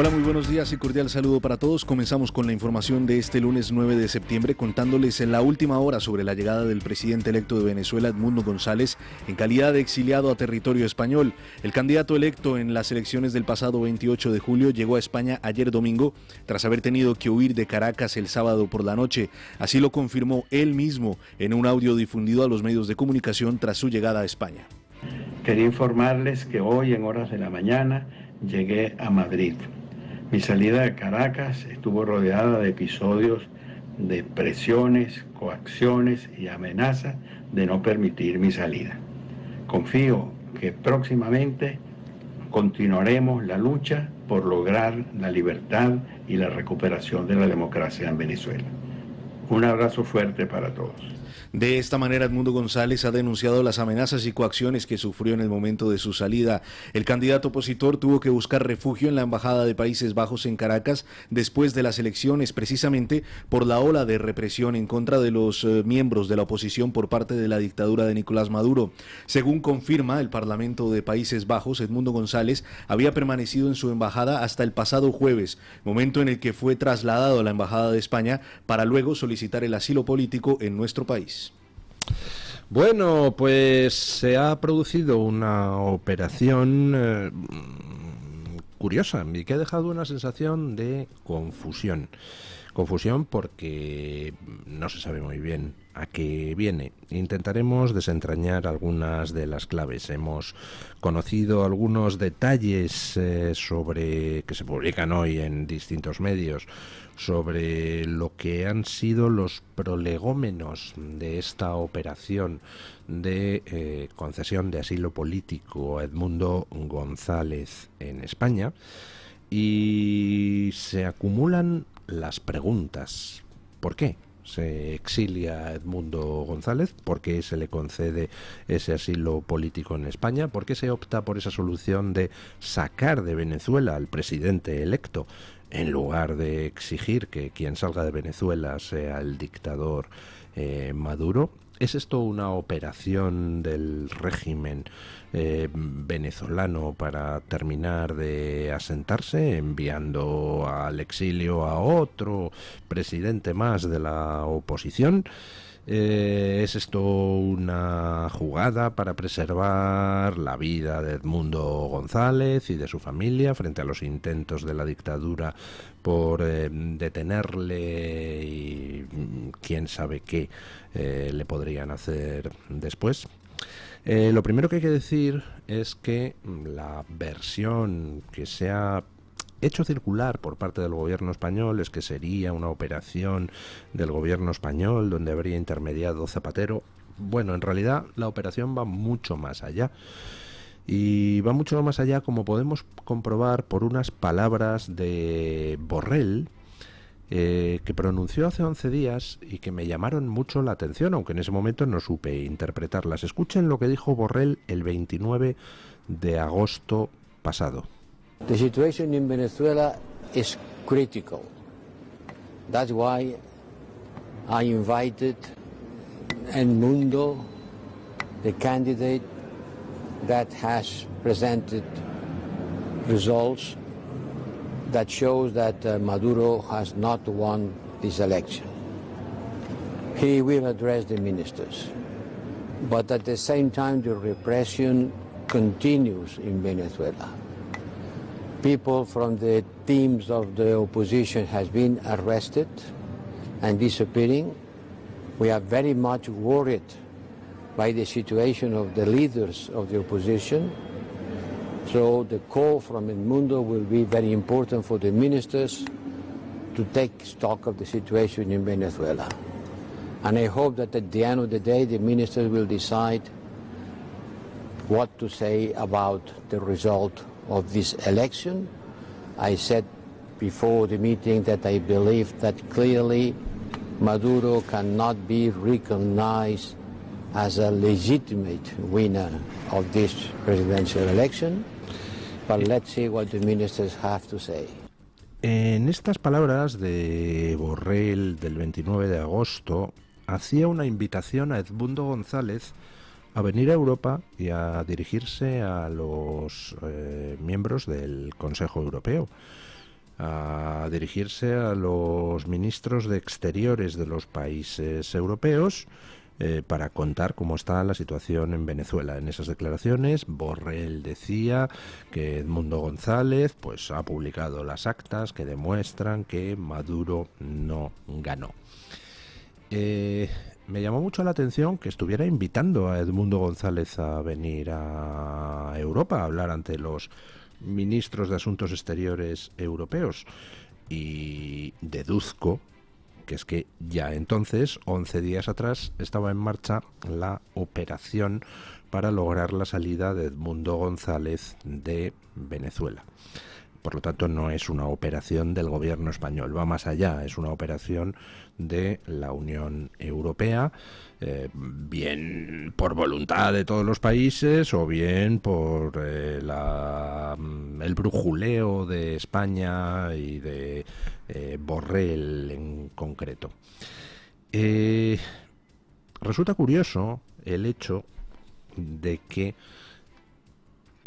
Hola, muy buenos días y cordial saludo para todos. Comenzamos con la información de este lunes 9 de septiembre contándoles en la última hora sobre la llegada del presidente electo de Venezuela, Edmundo González, en calidad de exiliado a territorio español. El candidato electo en las elecciones del pasado 28 de julio llegó a España ayer domingo tras haber tenido que huir de Caracas el sábado por la noche. Así lo confirmó él mismo en un audio difundido a los medios de comunicación tras su llegada a España. Quería informarles que hoy en horas de la mañana llegué a Madrid. Mi salida de Caracas estuvo rodeada de episodios de presiones, coacciones y amenazas de no permitir mi salida. Confío que próximamente continuaremos la lucha por lograr la libertad y la recuperación de la democracia en Venezuela. Un abrazo fuerte para todos. De esta manera, Edmundo González ha denunciado las amenazas y coacciones que sufrió en el momento de su salida. El candidato opositor tuvo que buscar refugio en la Embajada de Países Bajos en Caracas después de las elecciones, precisamente por la ola de represión en contra de los eh, miembros de la oposición por parte de la dictadura de Nicolás Maduro. Según confirma el Parlamento de Países Bajos, Edmundo González había permanecido en su embajada hasta el pasado jueves, momento en el que fue trasladado a la Embajada de España para luego solicitar el asilo político en nuestro país. Bueno, pues se ha producido una operación eh, curiosa y que ha dejado una sensación de confusión. Confusión porque no se sabe muy bien a qué viene. Intentaremos desentrañar algunas de las claves. Hemos conocido algunos detalles eh, sobre que se publican hoy en distintos medios sobre lo que han sido los prolegómenos de esta operación de eh, concesión de asilo político a Edmundo González en España y se acumulan las preguntas. ¿Por qué? se exilia Edmundo González, por qué se le concede ese asilo político en España, por qué se opta por esa solución de sacar de Venezuela al presidente electo en lugar de exigir que quien salga de Venezuela sea el dictador eh, Maduro. ¿Es esto una operación del régimen eh, venezolano para terminar de asentarse, enviando al exilio a otro presidente más de la oposición? Eh, ¿Es esto una jugada para preservar la vida de Edmundo González y de su familia frente a los intentos de la dictadura por eh, detenerle y mm, quién sabe qué eh, le podrían hacer después? lo primero que hay que decir es que mm, la versión que se ha hecho circular por parte del gobierno español es que sería una operación del gobierno español donde habría intermediado Zapatero. Bueno, en realidad la operación va mucho más allá. Y va mucho más allá, como podemos comprobar por unas palabras de Borrell, eh, que pronunció hace 11 días y que me llamaron mucho la atención, aunque en ese momento no supe interpretarlas. Escuchen lo que dijo Borrell el 29 de agosto pasado. The situation in Venezuela is critical. That's why I invited Mundo, the candidate that has presented results that shows that uh, Maduro has not won this election. He will address the ministers. But at the same time, the repression continues in Venezuela people from the teams of the opposition has been arrested and disappearing. We are very much worried by the situation of the leaders of the opposition. So the call from Edmundo will be very important for the ministers to take stock of the situation in Venezuela. And I hope that at the end of the day, the ministers will decide what to say about the result of this election. I said before the meeting that I believe that clearly Maduro cannot be recognized as a legitimate winner of this presidential election. But let's see what the ministers have to say. En estas palabras de Borrell del 29 de agosto, hacía una invitación a Edmundo González a venir a Europa y a dirigirse a los eh, miembros del Consejo Europeo, a dirigirse a los ministros de Exteriores de los países europeos eh, para contar cómo está la situación en Venezuela. En esas declaraciones, Borrell decía que Edmundo González pues, ha publicado las actas que demuestran que Maduro no ganó. Eh, me llamó mucho la atención que estuviera invitando a Edmundo González a venir a Europa a hablar ante los ministros de Asuntos Exteriores europeos. Y deduzco que es que ya entonces, 11 días atrás, estaba en marcha la operación para lograr la salida de Edmundo González de Venezuela. Por lo tanto, no es una operación del gobierno español, va más allá, es una operación de la Unión Europea, eh, bien por voluntad de todos los países o bien por eh, mm, el brujuleo de España y de eh, Borrell en concreto. resulta curioso el hecho de que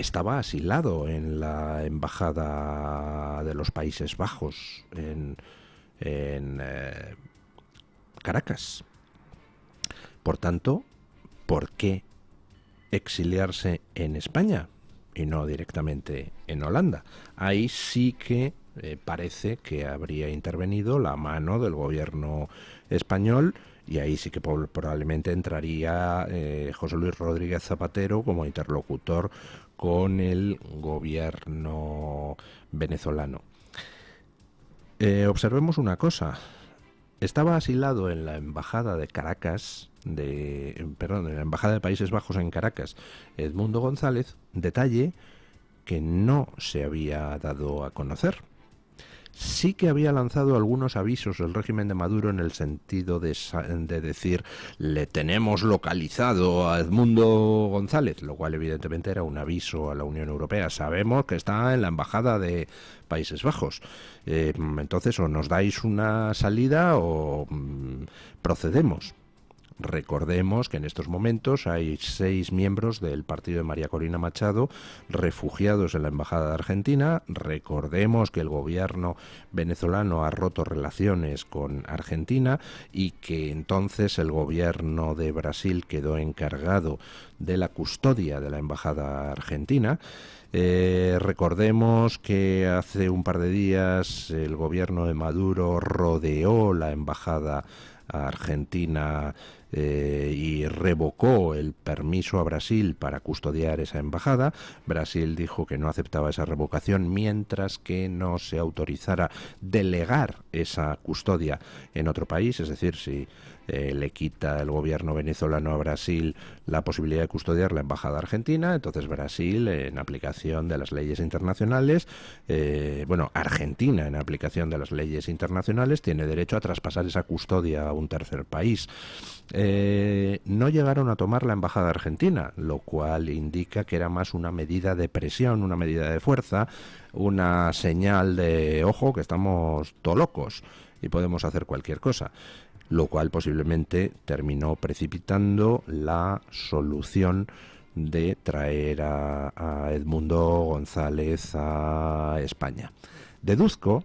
estaba asilado en la Embajada de los Países Bajos en, eh, Caracas. Por tanto, ¿por qué exiliarse en España y no directamente en Holanda? Ahí sí que eh, parece que habría intervenido la mano del gobierno español y ahí sí que probablemente entraría eh, José Luis Rodríguez Zapatero como interlocutor con el gobierno venezolano. Eh, observemos una cosa. Estaba asilado en la embajada de Caracas, de, perdón, en la embajada de Países Bajos en Caracas, Edmundo González, detalle que no se había dado a conocer sí que había lanzado algunos avisos el régimen de Maduro en el sentido de, decir le tenemos localizado a Edmundo González, lo cual evidentemente era un aviso a la Unión Europea. Sabemos que está en la Embajada de Países Bajos. Eh, entonces o nos dais una salida o mm, procedemos. Recordemos que en estos momentos hay seis miembros del partido de María Corina Machado refugiados en la Embajada de Argentina. Recordemos que el gobierno venezolano ha roto relaciones con Argentina y que entonces el gobierno de Brasil quedó encargado de la custodia de la Embajada Argentina. Eh, recordemos que hace un par de días el gobierno de Maduro rodeó la Embajada Argentina eh, y revocó el permiso a Brasil para custodiar esa embajada. Brasil dijo que no aceptaba esa revocación mientras que no se autorizara delegar esa custodia en otro país, es decir, si eh, le quita el gobierno venezolano a Brasil la posibilidad de custodiar la embajada argentina, entonces Brasil, en aplicación de las leyes internacionales, eh, bueno, Argentina, en aplicación de las leyes internacionales, tiene derecho a traspasar esa custodia a un tercer país. Eh, no llegaron a tomar la embajada argentina, lo cual indica que era más una medida de presión, una medida de fuerza, una señal de ojo que estamos locos y podemos hacer cualquier cosa, lo cual posiblemente terminó precipitando la solución de traer a, a Edmundo González a España. Deduzco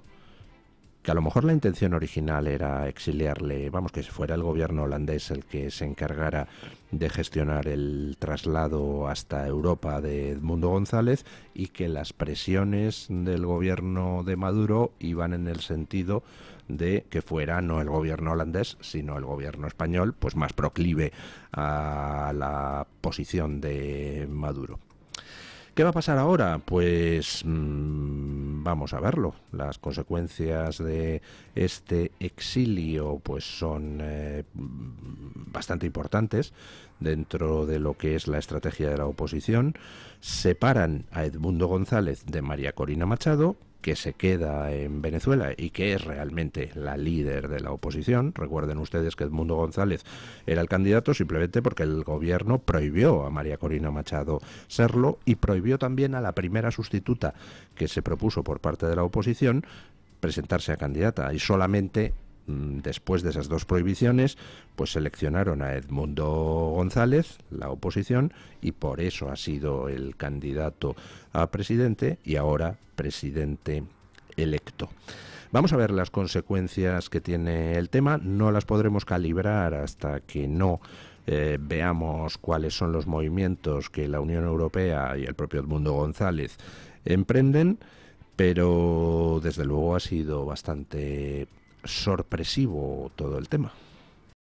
que a lo mejor la intención original era exiliarle, vamos, que fuera el gobierno holandés el que se encargara de gestionar el traslado hasta Europa de Edmundo González y que las presiones del gobierno de Maduro iban en el sentido de que fuera no el gobierno holandés, sino el gobierno español, pues más proclive a la posición de Maduro. ¿Qué va a pasar ahora? Pues mm, vamos a verlo. Las consecuencias de este exilio pues son eh, bastante importantes dentro de lo que es la estrategia de la oposición. Separan a Edmundo González de María Corina Machado que se queda en Venezuela y que es realmente la líder de la oposición. Recuerden ustedes que Edmundo González era el candidato simplemente porque el gobierno prohibió a María Corina Machado serlo y prohibió también a la primera sustituta que se propuso por parte de la oposición presentarse a candidata y solamente Mm, después de esas dos prohibiciones, pues seleccionaron a Edmundo González, la oposición, y por eso ha sido el candidato a presidente y ahora presidente electo. Vamos a ver las consecuencias que tiene el tema, no las podremos calibrar hasta que no eh, veamos cuáles son los movimientos que la Unión Europea y el propio Edmundo González emprenden, pero desde luego ha sido bastante sorpresivo todo el tema.